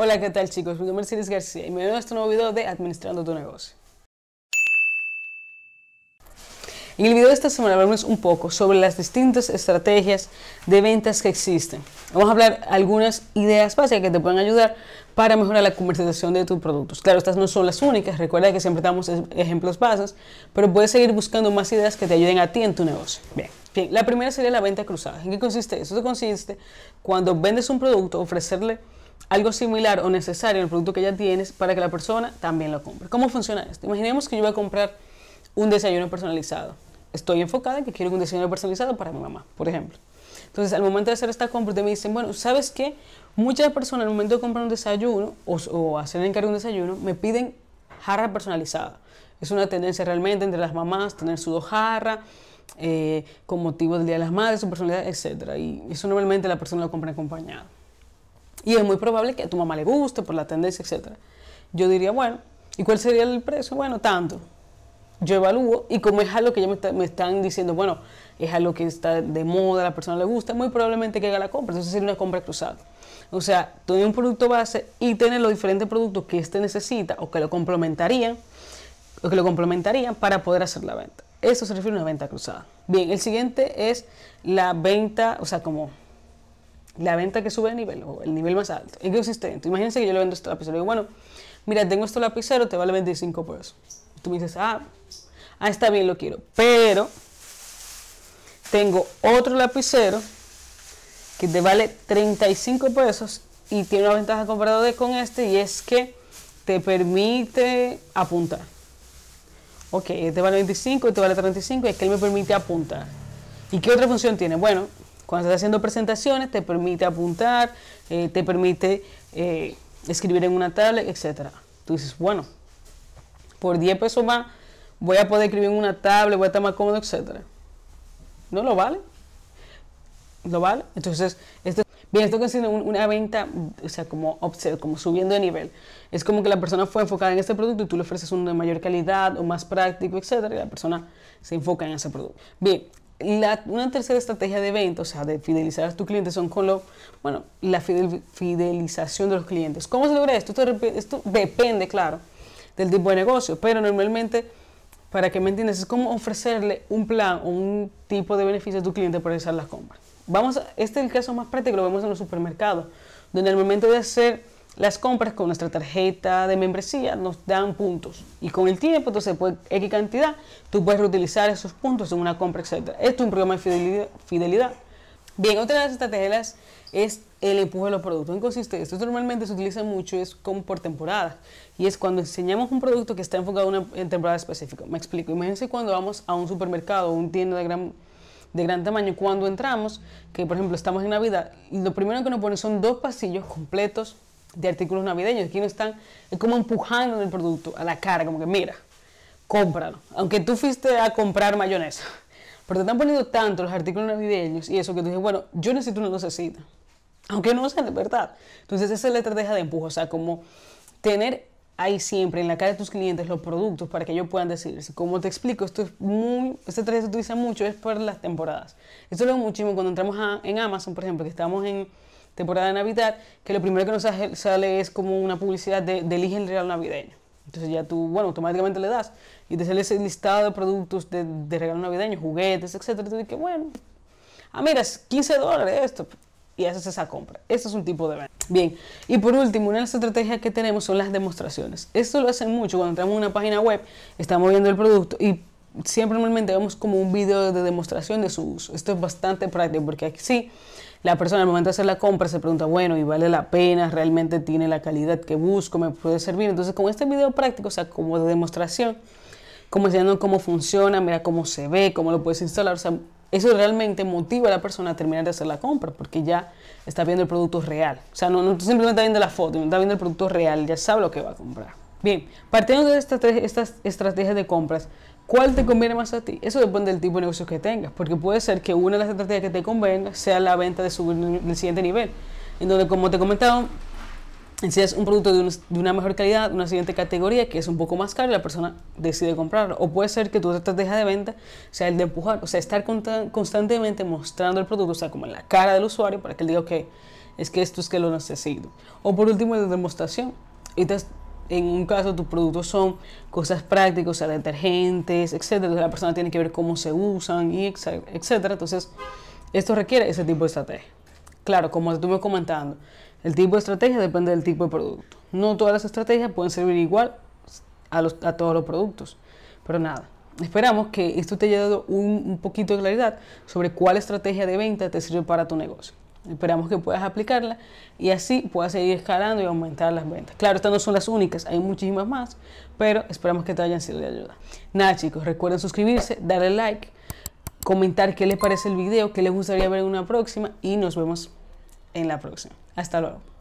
Hola, ¿qué tal chicos? Mi nombre es García y me veo a este nuevo video de Administrando tu negocio. En el video de esta semana hablaremos un poco sobre las distintas estrategias de ventas que existen. Vamos a hablar algunas ideas básicas que te pueden ayudar para mejorar la comercialización de tus productos. Claro, estas no son las únicas, recuerda que siempre damos ejemplos básicos, pero puedes seguir buscando más ideas que te ayuden a ti en tu negocio. Bien. la primera sería la venta cruzada. ¿En qué consiste eso? Eso consiste cuando vendes un producto, ofrecerle algo similar o necesario el producto que ya tienes para que la persona también lo compre. ¿Cómo funciona esto? Imaginemos que yo voy a comprar un desayuno personalizado. Estoy enfocada en que quiero un desayuno personalizado para mi mamá, por ejemplo. Entonces, al momento de hacer esta compra, te me dicen, bueno, ¿sabes qué? Muchas personas al momento de comprar un desayuno o, hacer el encargo un desayuno, me piden jarra personalizada. Es una tendencia realmente entre las mamás tener su jarra, eh, con motivo del Día de las Madres, su personalidad, etc. Y eso normalmente la persona lo compra acompañado. Y es muy probable que a tu mamá le guste por la tendencia, etc. Yo diría, bueno, ¿y cuál sería el precio? Bueno, tanto. Yo evalúo y como es algo que ya me, están diciendo, bueno, es algo que está de moda, a la persona le gusta, muy probablemente que haga la compra. Entonces sería una compra cruzada. O sea, tener un producto base y tener los diferentes productos que éste necesita o que lo complementarían o que lo complementarían para poder hacer la venta. Eso se refiere a una venta cruzada. Bien, el siguiente es la venta, o sea, como la venta que sube de nivel o el nivel más alto es consistente. Imagínense que yo le vendo este lapicero y digo, bueno, mira, tengo este lapicero, te vale 25 pesos. Tú me dices, ah, ah, está bien, lo quiero. Pero tengo otro lapicero que te vale 35 pesos y tiene una ventaja comparada con este y es que te permite apuntar. Ok, este vale 25, te vale 35 y es que él me permite apuntar. ¿Y qué otra función tiene? Bueno, cuando estás haciendo presentaciones te permite apuntar, eh, te permite eh, escribir en una tablet, etc. Tú dices, bueno, por 10 pesos más voy a poder escribir en una tablet, voy a estar más cómodo, etc. No lo vale. Lo vale. Entonces, bien, esto que es una venta, o sea, como, como subiendo de nivel. Es como que la persona fue enfocada en este producto y tú le ofreces uno de mayor calidad o más práctico, etc. Y la persona se enfoca en ese producto. Bien, una tercera estrategia de venta, o sea, de fidelizar a tus clientes, son con bueno, la fidelización de los clientes. ¿Cómo se logra esto? Esto, depende, claro, del tipo de negocio, pero normalmente para que me entiendas, es como ofrecerle un plan o un tipo de beneficio a tu cliente para realizar las compras. Vamos a, este es el caso más práctico, lo vemos en los supermercados, donde el momento de hacer las compras con nuestra tarjeta de membresía nos dan puntos y con el tiempo, entonces, pues, X cantidad, tú puedes reutilizar esos puntos en una compra, etc. Esto es un programa de fidelidad. Bien, otra de las estrategias es el empuje de los productos. ¿En consiste esto? Normalmente se utiliza mucho es como por temporada y es cuando enseñamos un producto que está enfocado en temporada específica. Me explico. Imagínense cuando vamos a un supermercado o un tienda de gran de gran tamaño. Cuando entramos, que por ejemplo estamos en Navidad, lo primero que nos ponen son dos pasillos completos de artículos navideños. Aquí no están es como empujando el producto a la cara, como que mira, cómpralo. Aunque tú fuiste a comprar mayonesa, pero te están poniendo tanto los artículos navideños y eso que tú dices, bueno, yo necesito una necesita. Aunque no sea de verdad. Entonces, esa letra deja de empujo. O sea, como tener ahí siempre en la cara de tus clientes los productos para que ellos puedan decirse. Como te explico, esto es muy, este se utiliza mucho, es por las temporadas. Esto lo vemos muchísimo cuando entramos en Amazon, por ejemplo, que estamos en temporada de Navidad, que lo primero que nos sale es como una publicidad de, de elige el regalo navideño. Entonces ya tú, bueno, automáticamente le das y te sale ese listado de productos de, de regalo navideño, juguetes, etcétera. Y tú dices, bueno, ah, mira, es 15 dólares esto. Y haces esa compra. ese es un tipo de venta. Bien, y por último, una de las estrategias que tenemos son las demostraciones. Esto lo hacen mucho cuando entramos en una página web, estamos viendo el producto y siempre normalmente vemos como un video de demostración de su uso. Esto es bastante práctico porque si sí, la persona al momento de hacer la compra se pregunta, bueno, ¿y vale la pena? ¿Realmente tiene la calidad que busco? ¿Me puede servir? Entonces con este video práctico, o sea, como de demostración, como enseñando cómo funciona, mira cómo se ve, cómo lo puedes instalar, o sea, eso realmente motiva a la persona a terminar de hacer la compra porque ya está viendo el producto real. O sea, no, no simplemente está viendo la foto, está viendo el producto real, ya sabe lo que va a comprar. Bien, partiendo de estas estas estrategias de compras, ¿Cuál te conviene más a ti? Eso depende del tipo de negocios que tengas, porque puede ser que una de las estrategias que te convenga sea la venta de subir del siguiente nivel, en donde, como te comentaba, si es un producto de, una mejor calidad, una siguiente categoría que es un poco más caro y la persona decide comprarlo. O puede ser que tu estrategia de venta sea el de empujar, o sea, estar constantemente mostrando el producto, o sea, como en la cara del usuario para que él diga, ok, es que esto es que lo necesito. O por último, la demostración. Y te, en un caso tus productos son cosas prácticas, o sea, detergentes, etcétera. Entonces la persona tiene que ver cómo se usan, y etcétera. Entonces, esto requiere ese tipo de estrategia. Claro, como estuve comentando, el tipo de estrategia depende del tipo de producto. No todas las estrategias pueden servir igual a, todos los productos. Pero nada, esperamos que esto te haya dado un poquito de claridad sobre cuál estrategia de venta te sirve para tu negocio. Esperamos que puedas aplicarla y así puedas seguir escalando y aumentar las ventas. Claro, estas no son las únicas, hay muchísimas más, pero esperamos que te hayan sido de ayuda. Nada chicos, recuerden suscribirse, darle like, comentar qué les parece el video, qué les gustaría ver en una próxima y nos vemos en la próxima. Hasta luego.